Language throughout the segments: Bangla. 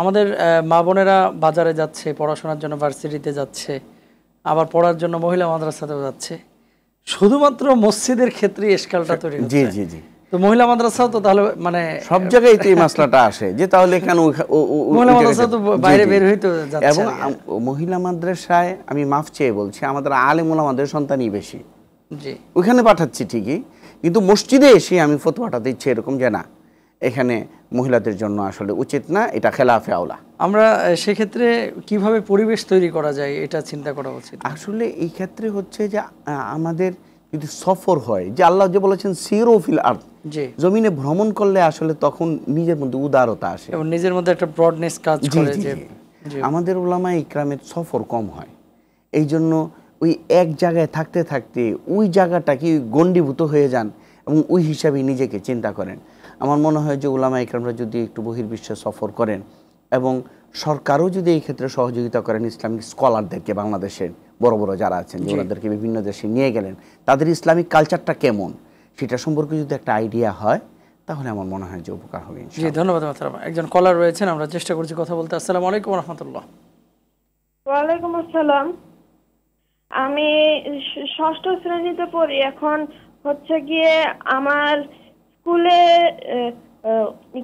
আমাদের মা বোনেরা বাজারে যাচ্ছে পড়াশোনার জন্য ভার্সিটিতে যাচ্ছে আবার পড়ার জন্য মহিলা মাদ্রাসাতেও যাচ্ছে শুধুমাত্র মসজিদের ক্ষেত্রে এসকালটা তৈরি জি জি জি তো মহিলা মাদ্রাসাও তো তাহলে মানে সব জায়গায় এই মাসলাটা আসে যে তাহলে কেন মহিলা মাদ্রাসা তো বাইরে বের হইতে যাচ্ছে এবং মহিলা মাদ্রাসায় আমি মাফ চেয়ে বলছি আমাদের আলেমুল আমাদের সন্তানই বেশি জি ওখানে পাঠাচ্ছি ঠিকই কিন্তু মসজিদে এসে আমি ফতোয়াটা দিচ্ছি এরকম যে না এখানে মহিলাদের জন্য আসলে উচিত না এটা খেলাফে আওলা আমরা সেক্ষেত্রে কিভাবে পরিবেশ তৈরি করা যায় এটা চিন্তা করা উচিত আসলে এই ক্ষেত্রে হচ্ছে যে আমাদের যদি সফর হয় যে আল্লাহ যে বলেছেন সিরোফিল আর্থ যে জমিনে ভ্রমণ করলে আসলে তখন নিজের মধ্যে উদারতা আসে এবং নিজের মধ্যে একটা ব্রডনেস কাজ করে যে আমাদের ওলামা ইকরামের সফর কম হয় এই জন্য ওই এক জায়গায় থাকতে থাকতে ওই জায়গাটাকে গণ্ডীভূত হয়ে যান এবং ওই হিসাবে নিজেকে চিন্তা করেন আমার মনে হয় যে ওলামা একরামরা যদি একটু বহির্বিশ্বে সফর করেন এবং সরকারও যদি এই ক্ষেত্রে সহযোগিতা করেন ইসলামিক স্কলারদেরকে বাংলাদেশের বড় বড় যারা আছেন ওনাদেরকে বিভিন্ন দেশে নিয়ে গেলেন তাদের ইসলামিক কালচারটা কেমন সেটা সম্পর্কে যদি একটা আইডিয়া হয় তাহলে আমার মনে হয় যে উপকার হবে জি ধন্যবাদ একজন কলার রয়েছেন আমরা চেষ্টা করছি কথা বলতে আসসালাম আলাইকুম রহমতুল্লাহ ওয়ালাইকুম আসসালাম আমি ষষ্ঠ শ্রেণীতে পড়ি এখন হচ্ছে গিয়ে আমার স্কুলে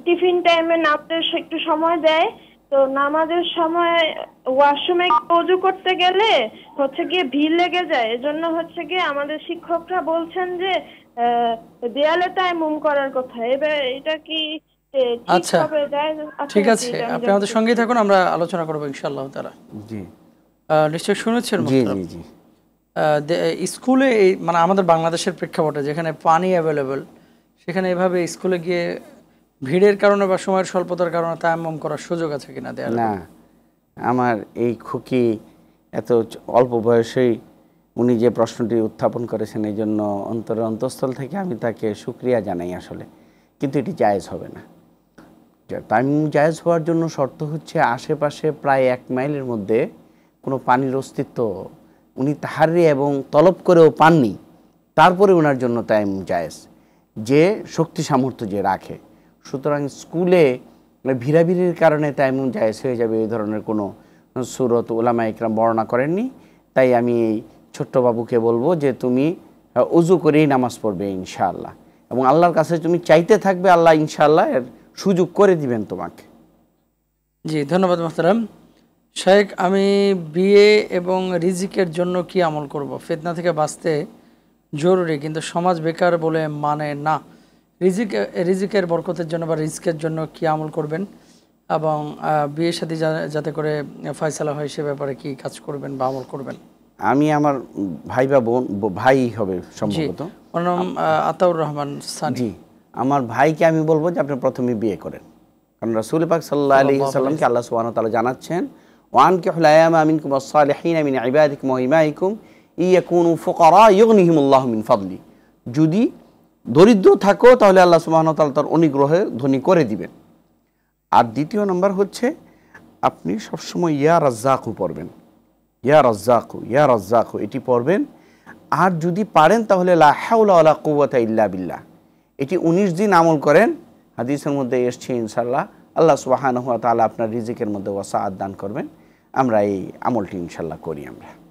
টিফিন টাইমে নামতে একটু সময় দেয় তো নামাজের সময় ওয়াশরুমে অজু করতে গেলে হচ্ছে গিয়ে ভিড় লেগে যায় এজন্য হচ্ছে গিয়ে আমাদের শিক্ষকরা বলছেন যে দেয়ালে তাই মুম করার কথা এবার এটা কি আচ্ছা ঠিক আছে আপনি আমাদের সঙ্গেই থাকুন আমরা আলোচনা করবো ইনশাল্লাহ তারা জি নিশ্চয় শুনেছেন স্কুলে মানে আমাদের বাংলাদেশের প্রেক্ষাপটে যেখানে পানি অ্যাভেলেবেল সেখানে এভাবে স্কুলে গিয়ে ভিড়ের কারণে বা সময়ের স্বল্পতার কারণে তায়াম্মম করার সুযোগ আছে কিনা দেয়া না আমার এই খুকি এত অল্প বয়সেই উনি যে প্রশ্নটি উত্থাপন করেছেন এই জন্য অন্তরের অন্তঃস্থল থেকে আমি তাকে সুক্রিয়া জানাই আসলে কিন্তু এটি জায়েজ হবে না তামিম জায়েজ হওয়ার জন্য শর্ত হচ্ছে আশেপাশে প্রায় এক মাইলের মধ্যে কোনো পানির অস্তিত্ব উনি তাহারে এবং তলব করেও পাননি তারপরে ওনার জন্য তাইম জায়েজ যে শক্তি সামর্থ্য যে রাখে সুতরাং স্কুলে ভিড়াভিড়ির কারণে এমন জায়স হয়ে যাবে এই ধরনের কোনো সুরত ওলামা একরাম বর্ণনা করেননি তাই আমি এই ছোট্ট বাবুকে বলবো যে তুমি উজু করেই নামাজ পড়বে ইনশাআল্লাহ এবং আল্লাহর কাছে তুমি চাইতে থাকবে আল্লাহ ইনশাআল্লাহ এর সুযোগ করে দিবেন তোমাকে জি ধন্যবাদ মাস্তারাম শেখ আমি বিয়ে এবং রিজিকের জন্য কি আমল করব ফেতনা থেকে বাঁচতে জরুরি কিন্তু সমাজ বেকার বলে মানে না রিজিক রিজিকের বরকতের জন্য বা রিস্কের জন্য কী আমল করবেন এবং বিয়ে সাথে যাতে করে ফয়সালা হয় সে ব্যাপারে কি কাজ করবেন বা আমল করবেন আমি আমার ভাই বা বোন ভাই হবে সম্ভবত ওর নাম আতাউর রহমান সানি আমার ভাইকে আমি বলবো যে আপনি প্রথমে বিয়ে করেন কারণ রাসুল পাক সাল্লাহ আলি সাল্লামকে আল্লাহ সুবাহ তালা জানাচ্ছেন ওয়ানকে হলায়াম আমিন কুমার সালেহিন আমিন আইবাদিক মহিমা ইকুম ফাদলি যদি দরিদ্র থাকো তাহলে আল্লাহ তাল তার অনুগ্রহে ধনী করে দিবেন আর দ্বিতীয় নম্বর হচ্ছে আপনি সবসময় ইয়া রাজ্জাকু পড়বেন ইয়া রাজ্জাকু ইয়া রাজ্জাকু এটি পড়বেন আর যদি পারেন তাহলে লাহাউলা কুয়া ইল্লা বিল্লা এটি ১৯ দিন আমল করেন হাদিসের মধ্যে এসছে ইনশাল্লাহ আল্লাহ সুবাহান হুয়া তালা আপনার রিজিকের মধ্যে ওয়াসা দান করবেন আমরা এই আমলটি ইনশাল্লাহ করি আমরা